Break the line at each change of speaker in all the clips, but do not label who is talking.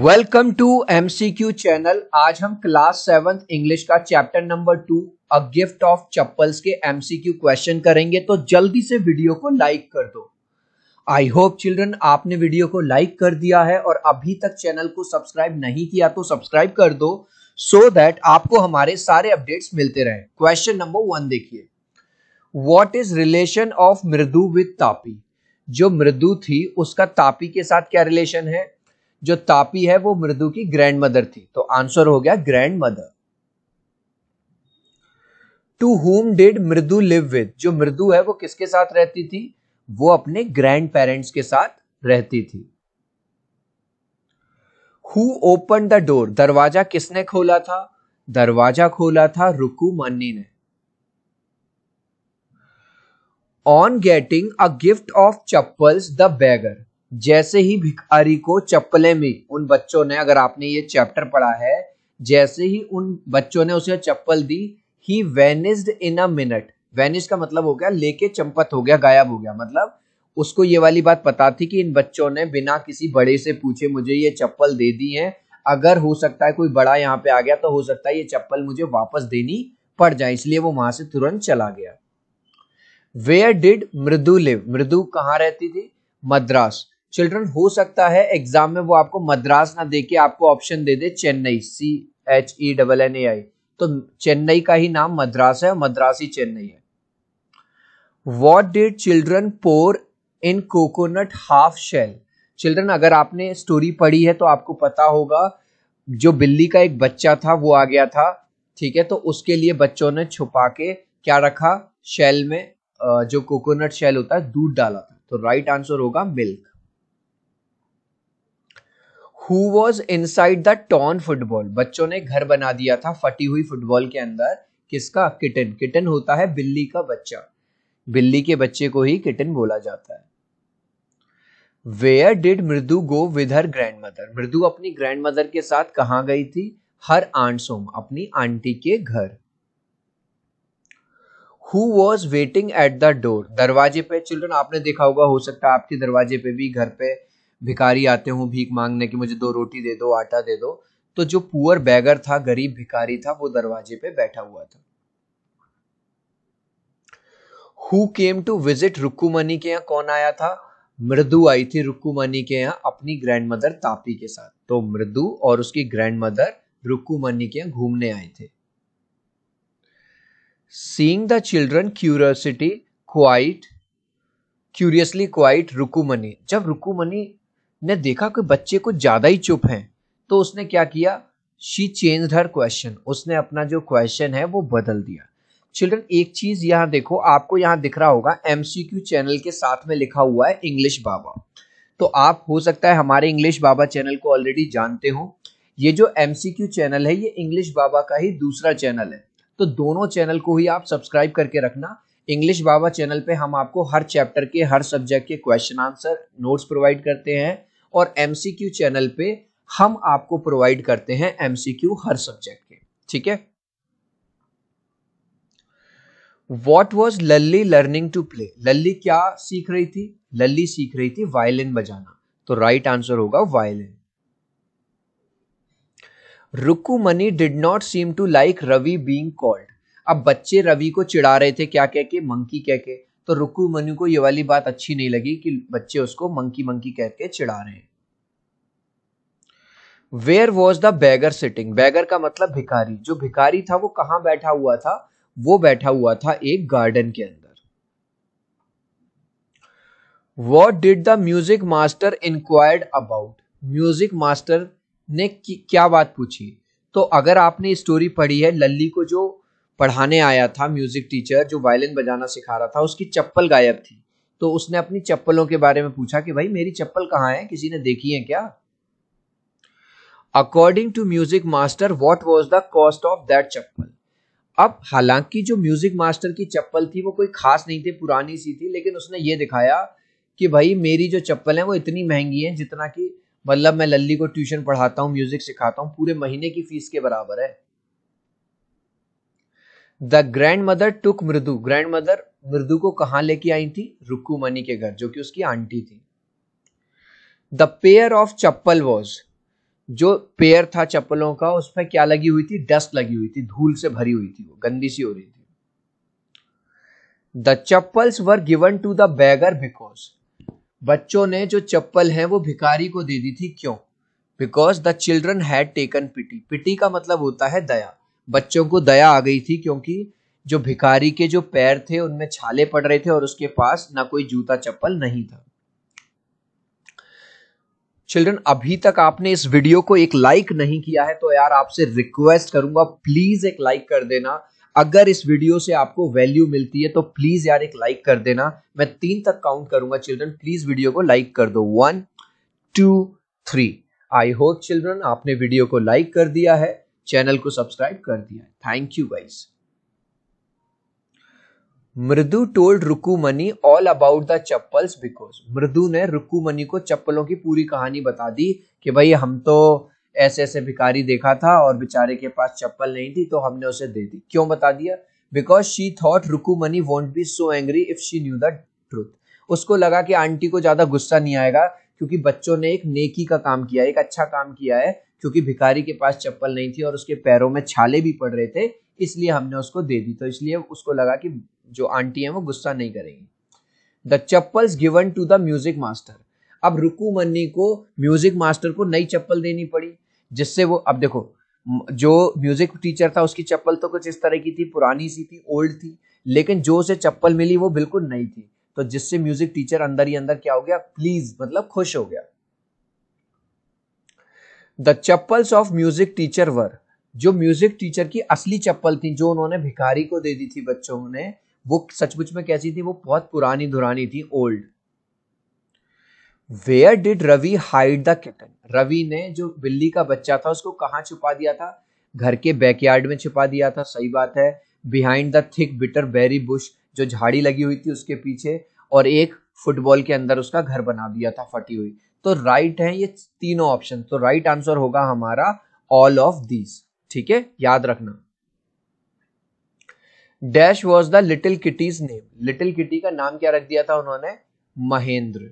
welcome to MCQ channel आज हम class seven English का chapter number two a gift of chappals के MCQ question करेंगे तो जल्दी से वीडियो को लाइक कर दो आई होप चिल्ड्रन आपने वीडियो को लाइक कर दिया है और अभी तक चैनल को सब्सक्राइब नहीं किया तो सब्सक्राइब कर दो सो so दैट आपको हमारे सारे अपडेट्स मिलते रहे क्वेश्चन नंबर वन देखिए what is relation of Mridu with Tapi जो मृदु थी उसका तापी के साथ क्या रिलेशन है जो तापी है वो मृदु की ग्रैंड मदर थी तो आंसर हो गया grandmother to home did Mridu live with जो मृदु है वो किसके साथ रहती थी वो अपने ग्रैंड पेरेंट्स के साथ रहती थी हु ओपन द डोर दरवाजा किसने खोला था दरवाजा खोला था रुकू मन्नी ने on getting a gift of chappals the beggar जैसे ही भिखारी को चप्पलें में उन बच्चों ने अगर आपने ये चैप्टर पढ़ा है जैसे ही उन बच्चों ने उसे चप्पल दी ही vanished in a minute vanish का मतलब हो गया लेके चंपत हो गया गायब हो गया मतलब उसको ये वाली बात पता थी कि इन बच्चों ने बिना किसी बड़े से पूछे मुझे ये चप्पल दे दी है अगर हो सकता है कोई बड़ा यहाँ पे आ गया तो हो सकता है ये चप्पल मुझे वापस देनी पड़ जाए इसलिए वो वहां से तुरंत चला गया वेयर डिड मृदु लिव मृदु कहाँ रहती थी मद्रास चिल्ड्रन हो सकता है एग्जाम में वो आपको मद्रास ना दे के आपको ऑप्शन दे दे Chennai C H E double N A I तो चेन्नई का ही नाम मद्रास है मद्रास ही चेन्नई है what did children pour in coconut half shell children अगर आपने स्टोरी पढ़ी है तो आपको पता होगा जो बिल्ली का एक बच्चा था वो आ गया था ठीक है तो उसके लिए बच्चों ने छुपा के क्या रखा शेल में जो कोकोनट शेल होता है दूध डाला था तो राइट आंसर होगा milk who was inside the town football बच्चों ने घर बना दिया था फटी हुई फुटबॉल के अंदर किसका किटन किटन होता है बिल्ली का बच्चा बिल्ली के बच्चे को ही किटन बोला जाता है where did Mridu go with her grandmother Mridu अपनी ग्रैंड मदर के साथ कहा गई थी हर आंट सोम अपनी आंटी के घर who was waiting at the door दरवाजे पे चिल्ड्रन आपने देखा होगा हो सकता है आपके दरवाजे पे भी घर पे भिकारी आते हों भीख मांगने की मुझे दो रोटी दे दो आटा दे दो तो जो पुअर बैगर था गरीब भिकारी था वो दरवाजे पे बैठा हुआ था who came to visit Rukkumanni के यहाँ कौन आया था मृदु आई थी रुक्कुमनी के यहाँ अपनी ग्रैंड मदर तापी के साथ तो मृदु और उसकी ग्रैंड मदर रुक्कूमनी के यहाँ घूमने आए थे seeing the children curiosity quite curiously quite Rukkumanni जब रुकुमनी ने देखा कि बच्चे कुछ ज़्यादा ही चुप हैं तो उसने क्या किया शी चेंज हर क्वेश्चन उसने अपना जो क्वेश्चन है वो बदल दिया चिल्ड्रन एक चीज़ यहाँ देखो आपको यहाँ दिख रहा होगा एम चैनल के साथ में लिखा हुआ है इंग्लिश बाबा तो आप हो सकता है हमारे इंग्लिश बाबा चैनल को ऑलरेडी जानते हो ये जो एम चैनल है ये इंग्लिश बाबा का ही दूसरा चैनल है तो दोनों चैनल को ही आप सब्सक्राइब करके रखना इंग्लिश बाबा चैनल पे हम आपको हर चैप्टर के हर सब्जेक्ट के क्वेश्चन आंसर नोट्स प्रोवाइड करते हैं और एम चैनल पे हम आपको प्रोवाइड करते हैं एम हर सब्जेक्ट के ठीक है what was Lalli learning to play Lalli क्या सीख रही थी लल्ली सीख रही थी वायलिन बजाना तो राइट आंसर होगा violin Manni did not seem to like Ravi being called अब बच्चे रवि को चिढ़ा रहे थे क्या कह के मंकी कह के तो रुकू मनु को ये वाली बात अच्छी नहीं लगी कि बच्चे उसको मंकी मंकी कह के चिढ़ा रहे हैं where was the beggar sitting beggar का मतलब भिखारी जो भिखारी था वो कहां बैठा हुआ था वो बैठा हुआ था एक गार्डन के अंदर what did the music master inquired about music master ने क्या बात पूछी तो अगर आपने स्टोरी पढ़ी है लल्ली को जो पढ़ाने आया था म्यूजिक टीचर जो वायलिन बजाना सिखा रहा था उसकी चप्पल गायब थी तो उसने अपनी चप्पलों के बारे में पूछा कि भाई मेरी चप्पल कहाँ है किसी ने देखी है क्या according to music master what was the cost of that chappal अब हालांकि जो म्यूजिक मास्टर की चप्पल थी वो कोई खास नहीं थी पुरानी सी थी लेकिन उसने ये दिखाया कि भाई मेरी जो चप्पल है वो इतनी महंगी है जितना कि मतलब मैं लल्ली को ट्यूशन पढ़ाता हूँ म्यूजिक सिखाता हूँ पूरे महीने की फीस के बराबर है द ग्रैंड मदर टुक मृदु ग्रैंड मदर मृदु को कहा लेके आई थी मनी के घर जो कि उसकी आंटी थी the pair of chappal was जो पेयर था चप्पलों का उस पर क्या लगी हुई थी डस्ट लगी हुई थी धूल से भरी हुई थी वो गंदी सी हो रही थी the chappals were given to the beggar because बच्चों ने जो चप्पल है वो भिकारी को दे दी थी क्यों because the children had taken pity pity का मतलब होता है दया बच्चों को दया आ गई थी क्योंकि जो भिखारी के जो पैर थे उनमें छाले पड़ रहे थे और उसके पास ना कोई जूता चप्पल नहीं था चिल्ड्रन अभी तक आपने इस वीडियो को एक लाइक नहीं किया है तो यार आपसे रिक्वेस्ट करूंगा प्लीज एक लाइक कर देना अगर इस वीडियो से आपको वैल्यू मिलती है तो प्लीज यार एक लाइक कर देना मैं तीन तक काउंट करूंगा चिल्ड्रन प्लीज वीडियो को लाइक कर दो one two three I hope children आपने वीडियो को लाइक कर दिया है चैनल को सब्सक्राइब कर दिया thank you guys Mridu told Rukkumanni all about the chappals because Mridu ने रुकुमनी को चप्पलों की पूरी कहानी बता दी कि भाई हम तो ऐसे ऐसे भिकारी देखा था और बेचारे के पास चप्पल नहीं थी तो हमने उसे दे दी क्यों बता दिया because she thought Rukkumanni won't be so angry if she knew the truth उसको लगा कि आंटी को ज्यादा गुस्सा नहीं आएगा क्योंकि बच्चों ने एक नेकी का काम किया एक अच्छा काम किया है क्योंकि भिखारी के पास चप्पल नहीं थी और उसके पैरों में छाले भी पड़ रहे थे इसलिए हमने उसको दे दी तो इसलिए उसको लगा कि जो आंटी है वो गुस्सा नहीं करेंगी the chappals given to the music master अब रुकू मन्नी को म्यूजिक मास्टर को नई चप्पल देनी पड़ी जिससे वो अब देखो जो म्यूजिक टीचर था उसकी चप्पल तो कुछ इस तरह की थी पुरानी सी थी ओल्ड थी लेकिन जो उसे चप्पल मिली वो बिल्कुल नई थी तो जिससे म्यूजिक टीचर अंदर ही अंदर क्या हो गया प्लीज मतलब खुश हो गया the chappals of music teacher were जो म्यूजिक टीचर की असली चप्पल थी जो उन्होंने भिखारी को दे दी थी बच्चों ने वो सचमुच में कैसी थी वो बहुत पुरानी धुरानी थी old where did Ravi hide the kitten Ravi ने जो बिल्ली का बच्चा था उसको कहाँ छुपा दिया था घर के बैकयार्ड में छुपा दिया था सही बात है behind the thick bitter berry bush जो झाड़ी लगी हुई थी उसके पीछे और एक फुटबॉल के अंदर उसका घर बना दिया था फटी हुई तो राइट right है ये तीनों ऑप्शन तो राइट right आंसर होगा हमारा ऑल ऑफ दीज ठीक है याद रखना dash was the little kitty's name little kitty का नाम क्या रख दिया था उन्होंने Mahendra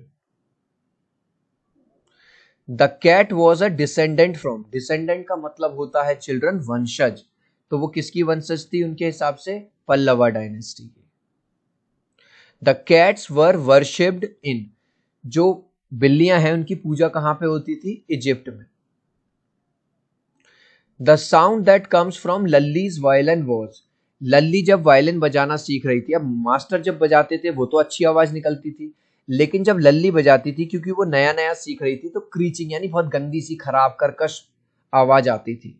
the cat was a descendant from descendant का मतलब होता है चिल्ड्रन वंशज तो वो किसकी वंशज थी उनके हिसाब से पल्लवा डायनेस्टी की the cats were worshipped in जो बिल्लियां हैं उनकी पूजा कहां पे होती थी इजिप्ट में the sound that comes from Lalli's violin was Lalli जब वायलिन बजाना सीख रही थी अब मास्टर जब बजाते थे वो तो अच्छी आवाज निकलती थी लेकिन जब लल्ली बजाती थी क्योंकि वो नया नया सीख रही थी तो क्रीचिंग यानी बहुत गंदी सी खराब करकश आवाज आती थी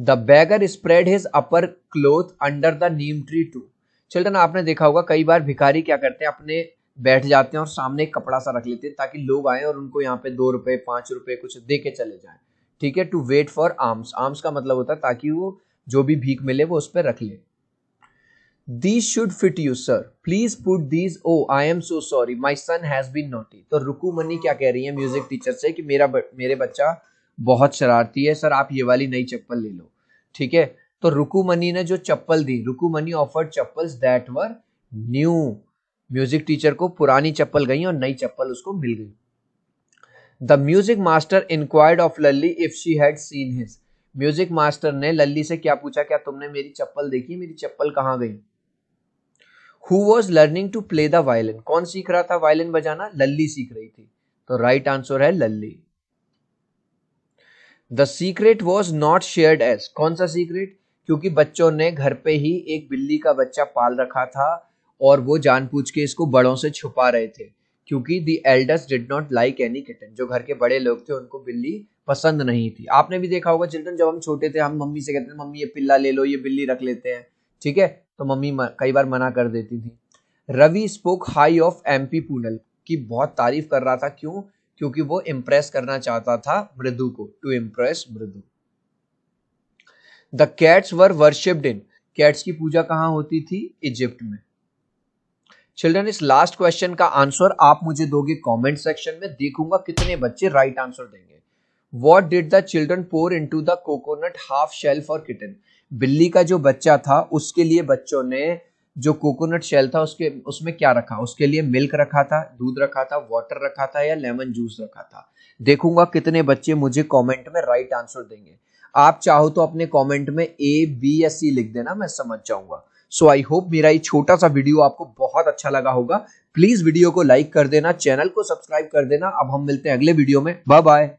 the beggar spread his upper cloth under the neem tree to children आपने देखा होगा कई बार भिखारी क्या करते हैं अपने बैठ जाते हैं और सामने एक कपड़ा सा रख लेते हैं ताकि लोग आए और उनको यहाँ पे दो रुपए पांच रुपए कुछ दे के चले जाए ठीक है to wait for alms alms का मतलब होता है ताकि वो जो भी भीख मिले वो उस पर रख ले these should fit you sir please put these O I am so sorry my son has been naughty तो रुकू मनी क्या कह रही है म्यूजिक टीचर से कि मेरा मेरे बच्चा बहुत शरारती है सर आप ये वाली नई चप्पल ले लो ठीक है तो रुकू मनी ने जो चप्पल दी Rukku Manni offered chappal that were new music teacher को पुरानी चप्पल गई और नई चप्पल उसको मिल गई the music master inquired of Lalli if she had seen his music master ने लल्ली से क्या पूछा क्या तुमने मेरी चप्पल देखी मेरी चप्पल कहाँ गई who was learning to play the violin कौन सीख रहा था वायलिन बजाना लल्ली सीख रही थी तो राइट आंसर है Lalli the secret was not shared as कौन सा सीक्रेट क्योंकि बच्चों ने घर पे ही एक बिल्ली का बच्चा पाल रखा था और वो पूछ के इसको बड़ों से छुपा रहे थे क्योंकि the elders did not like any kitten जो घर के बड़े लोग थे उनको बिल्ली पसंद नहीं थी आपने भी देखा होगा चिल्ड्रन जब हम छोटे थे हम मम्मी से कहते थे मम्मी ये पिल्ला ले लो ये बिल्ली रख लेते हैं ठीक है तो मम्मी कई बार मना कर देती थी Ravi spoke high of M P Poonal की बहुत तारीफ कर रहा था क्यों क्योंकि वो इम्प्रेस करना चाहता था मृदु को to impress Mridu the cats were worshipped in cats की पूजा कहाँ होती थी इजिप्ट में चिल्ड्रन इस लास्ट क्वेश्चन का आंसर आप मुझे दोगे कमेंट सेक्शन में देखूंगा कितने बच्चे राइट आंसर देंगे what did the children pour into the coconut half shell for kitten बिल्ली का जो बच्चा था उसके लिए बच्चों ने जो कोकोनट शेल था उसके उसमें क्या रखा उसके लिए मिल्क रखा था दूध रखा था वाटर रखा था या लेमन जूस रखा था देखूंगा कितने बच्चे मुझे कमेंट में राइट आंसर देंगे आप चाहो तो अपने कमेंट में ए बी या सी लिख देना मैं समझ जाऊंगा सो आई होप मेरा ये छोटा सा वीडियो आपको बहुत अच्छा लगा होगा प्लीज वीडियो को लाइक कर देना चैनल को सब्सक्राइब कर देना अब हम मिलते हैं अगले वीडियो में बाय बाय